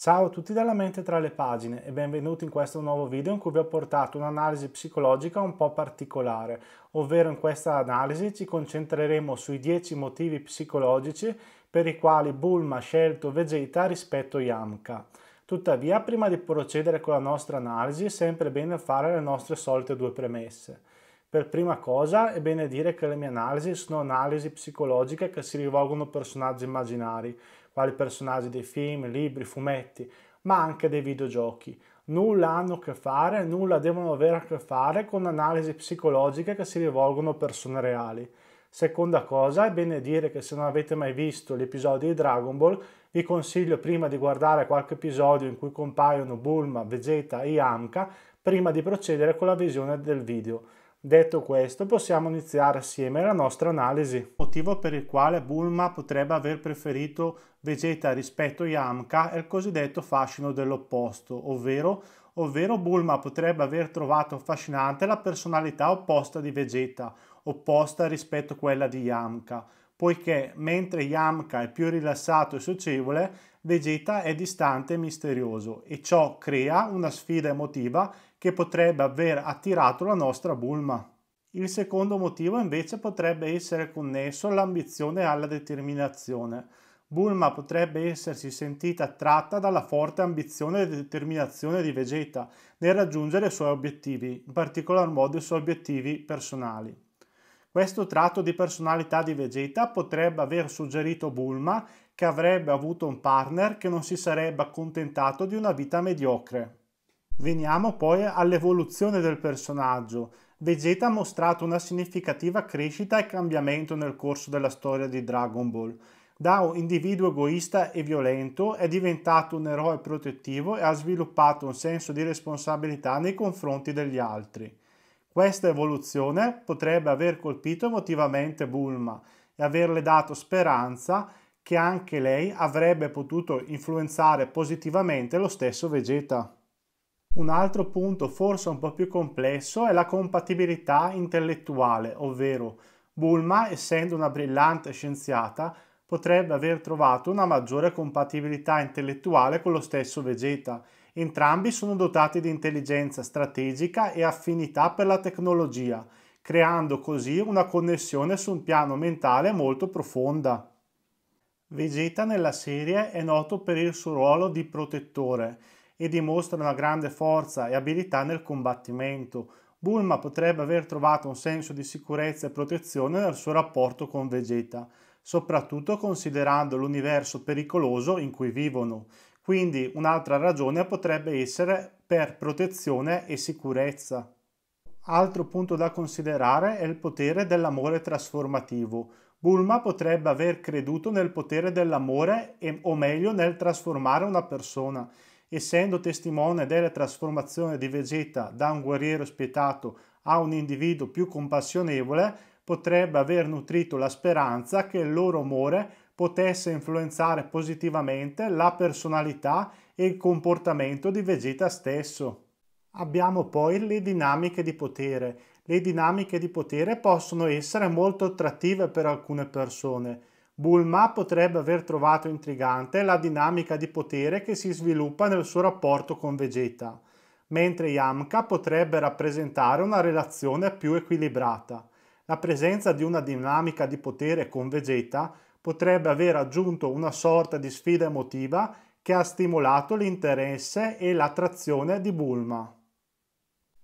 Ciao a tutti dalla mente tra le pagine e benvenuti in questo nuovo video in cui vi ho portato un'analisi psicologica un po' particolare, ovvero in questa analisi ci concentreremo sui 10 motivi psicologici per i quali Bulma ha scelto Vegeta rispetto a Yamka. Tuttavia, prima di procedere con la nostra analisi è sempre bene fare le nostre solite due premesse. Per prima cosa è bene dire che le mie analisi sono analisi psicologiche che si rivolgono a personaggi immaginari, vari personaggi dei film, libri, fumetti, ma anche dei videogiochi. Nulla hanno a che fare, nulla devono avere a che fare con analisi psicologiche che si rivolgono a persone reali. Seconda cosa, è bene dire che se non avete mai visto gli episodi di Dragon Ball, vi consiglio prima di guardare qualche episodio in cui compaiono Bulma, Vegeta e Yamka, prima di procedere con la visione del video Detto questo, possiamo iniziare assieme la nostra analisi. Il Motivo per il quale Bulma potrebbe aver preferito Vegeta rispetto a Yamka è il cosiddetto fascino dell'opposto, ovvero, ovvero Bulma potrebbe aver trovato affascinante la personalità opposta di Vegeta, opposta rispetto a quella di Yamka, poiché mentre Yamka è più rilassato e socievole, Vegeta è distante e misterioso e ciò crea una sfida emotiva che potrebbe aver attirato la nostra Bulma. Il secondo motivo invece potrebbe essere connesso all'ambizione e alla determinazione. Bulma potrebbe essersi sentita attratta dalla forte ambizione e determinazione di Vegeta nel raggiungere i suoi obiettivi, in particolar modo i suoi obiettivi personali. Questo tratto di personalità di Vegeta potrebbe aver suggerito Bulma che avrebbe avuto un partner che non si sarebbe accontentato di una vita mediocre. Veniamo poi all'evoluzione del personaggio. Vegeta ha mostrato una significativa crescita e cambiamento nel corso della storia di Dragon Ball. Da un individuo egoista e violento è diventato un eroe protettivo e ha sviluppato un senso di responsabilità nei confronti degli altri. Questa evoluzione potrebbe aver colpito emotivamente Bulma e averle dato speranza che anche lei avrebbe potuto influenzare positivamente lo stesso Vegeta. Un altro punto forse un po' più complesso è la compatibilità intellettuale, ovvero Bulma, essendo una brillante scienziata, potrebbe aver trovato una maggiore compatibilità intellettuale con lo stesso Vegeta. Entrambi sono dotati di intelligenza strategica e affinità per la tecnologia, creando così una connessione su un piano mentale molto profonda. Vegeta nella serie è noto per il suo ruolo di protettore, e dimostra una grande forza e abilità nel combattimento. Bulma potrebbe aver trovato un senso di sicurezza e protezione nel suo rapporto con Vegeta, soprattutto considerando l'universo pericoloso in cui vivono. Quindi un'altra ragione potrebbe essere per protezione e sicurezza. Altro punto da considerare è il potere dell'amore trasformativo. Bulma potrebbe aver creduto nel potere dell'amore o meglio nel trasformare una persona essendo testimone della trasformazione di Vegeta da un guerriero spietato a un individuo più compassionevole, potrebbe aver nutrito la speranza che il loro amore potesse influenzare positivamente la personalità e il comportamento di Vegeta stesso. Abbiamo poi le dinamiche di potere. Le dinamiche di potere possono essere molto attrattive per alcune persone, Bulma potrebbe aver trovato intrigante la dinamica di potere che si sviluppa nel suo rapporto con Vegeta, mentre Yamka potrebbe rappresentare una relazione più equilibrata. La presenza di una dinamica di potere con Vegeta potrebbe aver aggiunto una sorta di sfida emotiva che ha stimolato l'interesse e l'attrazione di Bulma.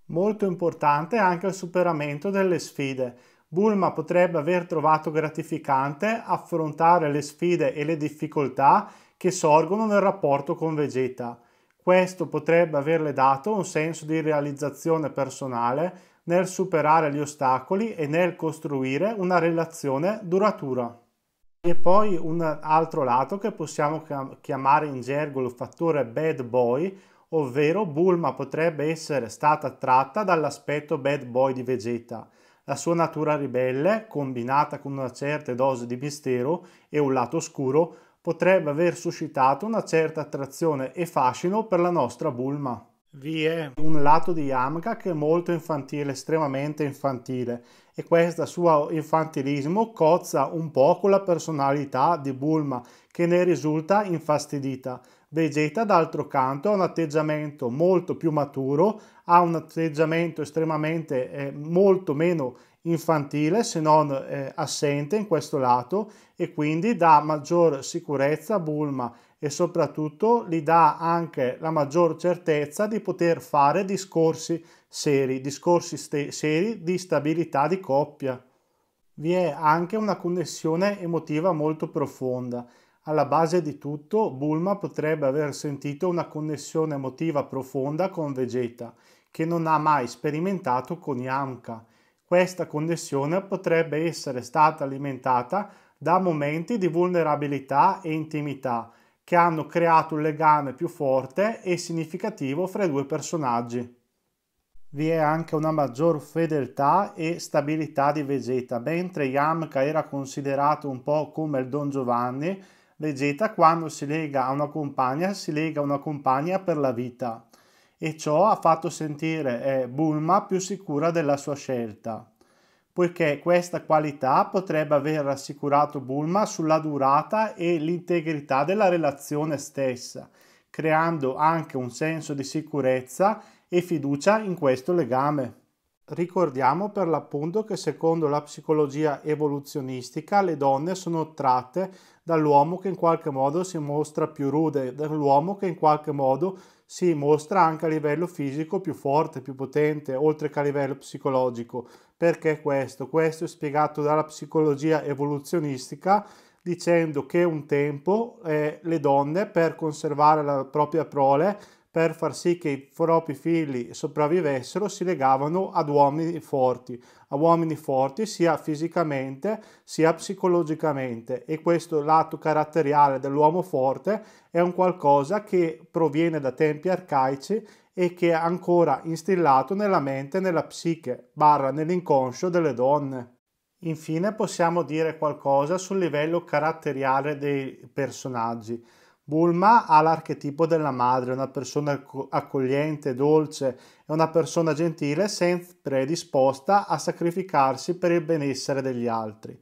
Molto importante è anche il superamento delle sfide. Bulma potrebbe aver trovato gratificante affrontare le sfide e le difficoltà che sorgono nel rapporto con Vegeta. Questo potrebbe averle dato un senso di realizzazione personale nel superare gli ostacoli e nel costruire una relazione duratura. E poi un altro lato che possiamo chiamare in gergo il fattore bad boy, ovvero Bulma potrebbe essere stata attratta dall'aspetto bad boy di Vegeta. La sua natura ribelle, combinata con una certa dose di mistero e un lato oscuro, potrebbe aver suscitato una certa attrazione e fascino per la nostra Bulma. Vi è un lato di Yamka che è molto infantile, estremamente infantile, e questo suo infantilismo cozza un po' con la personalità di Bulma, che ne risulta infastidita. Vegeta, d'altro canto, ha un atteggiamento molto più maturo, ha un atteggiamento estremamente eh, molto meno infantile se non eh, assente in questo lato e quindi dà maggior sicurezza a Bulma e soprattutto gli dà anche la maggior certezza di poter fare discorsi seri, discorsi seri di stabilità di coppia. Vi è anche una connessione emotiva molto profonda alla base di tutto, Bulma potrebbe aver sentito una connessione emotiva profonda con Vegeta, che non ha mai sperimentato con Yamka. Questa connessione potrebbe essere stata alimentata da momenti di vulnerabilità e intimità che hanno creato un legame più forte e significativo fra i due personaggi. Vi è anche una maggior fedeltà e stabilità di Vegeta, mentre Yamka era considerato un po' come il Don Giovanni, Leggeta quando si lega a una compagna si lega a una compagna per la vita e ciò ha fatto sentire eh, Bulma più sicura della sua scelta, poiché questa qualità potrebbe aver rassicurato Bulma sulla durata e l'integrità della relazione stessa, creando anche un senso di sicurezza e fiducia in questo legame. Ricordiamo per l'appunto che secondo la psicologia evoluzionistica le donne sono tratte dall'uomo che in qualche modo si mostra più rude, dall'uomo che in qualche modo si mostra anche a livello fisico più forte, più potente, oltre che a livello psicologico. Perché questo? Questo è spiegato dalla psicologia evoluzionistica dicendo che un tempo eh, le donne per conservare la propria prole per far sì che i propri figli sopravvivessero si legavano ad uomini forti, a uomini forti sia fisicamente sia psicologicamente e questo lato caratteriale dell'uomo forte è un qualcosa che proviene da tempi arcaici e che è ancora instillato nella mente, nella psiche, barra nell'inconscio delle donne. Infine possiamo dire qualcosa sul livello caratteriale dei personaggi. Bulma ha l'archetipo della madre, una persona accogliente, dolce, è una persona gentile sempre disposta a sacrificarsi per il benessere degli altri,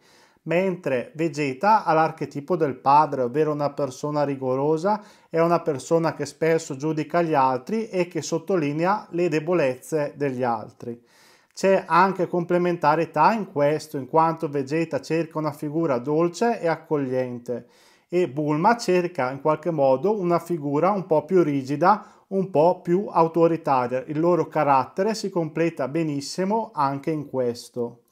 mentre Vegeta ha l'archetipo del padre, ovvero una persona rigorosa, è una persona che spesso giudica gli altri e che sottolinea le debolezze degli altri. C'è anche complementarietà in questo, in quanto Vegeta cerca una figura dolce e accogliente e Bulma cerca in qualche modo una figura un po' più rigida, un po' più autoritaria. Il loro carattere si completa benissimo anche in questo.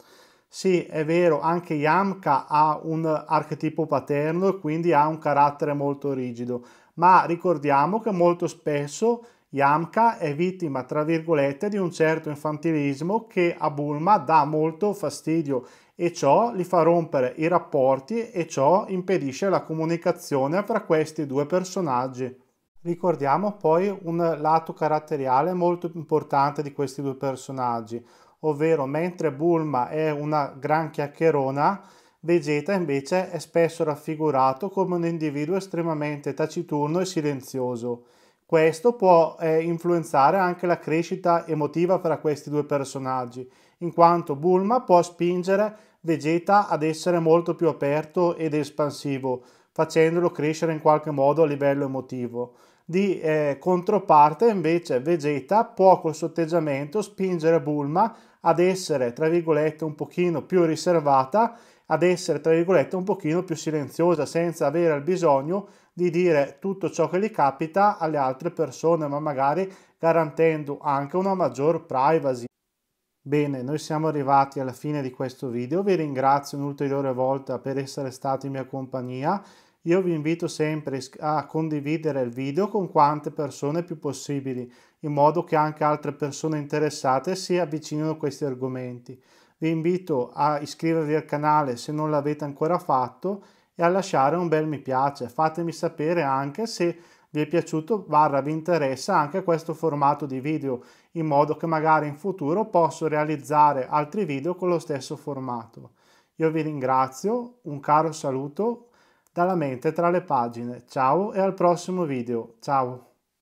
Sì, è vero, anche Yamka ha un archetipo paterno e quindi ha un carattere molto rigido, ma ricordiamo che molto spesso Yamka è vittima, tra virgolette, di un certo infantilismo che a Bulma dà molto fastidio e ciò li fa rompere i rapporti e ciò impedisce la comunicazione fra questi due personaggi. Ricordiamo poi un lato caratteriale molto importante di questi due personaggi, ovvero mentre Bulma è una gran chiacchierona, Vegeta invece è spesso raffigurato come un individuo estremamente taciturno e silenzioso. Questo può eh, influenzare anche la crescita emotiva fra questi due personaggi, in quanto Bulma può spingere Vegeta ad essere molto più aperto ed espansivo, facendolo crescere in qualche modo a livello emotivo. Di eh, controparte invece Vegeta può col suo atteggiamento spingere Bulma ad essere, tra virgolette, un pochino più riservata, ad essere, tra virgolette, un pochino più silenziosa, senza avere il bisogno di dire tutto ciò che gli capita alle altre persone, ma magari garantendo anche una maggior privacy. Bene, noi siamo arrivati alla fine di questo video, vi ringrazio un'ulteriore volta per essere stati in mia compagnia io vi invito sempre a condividere il video con quante persone più possibili, in modo che anche altre persone interessate si avvicinino a questi argomenti. Vi invito a iscrivervi al canale se non l'avete ancora fatto e a lasciare un bel mi piace. Fatemi sapere anche se vi è piaciuto barra vi interessa anche questo formato di video in modo che magari in futuro posso realizzare altri video con lo stesso formato. Io vi ringrazio, un caro saluto dalla mente tra le pagine. Ciao e al prossimo video. Ciao!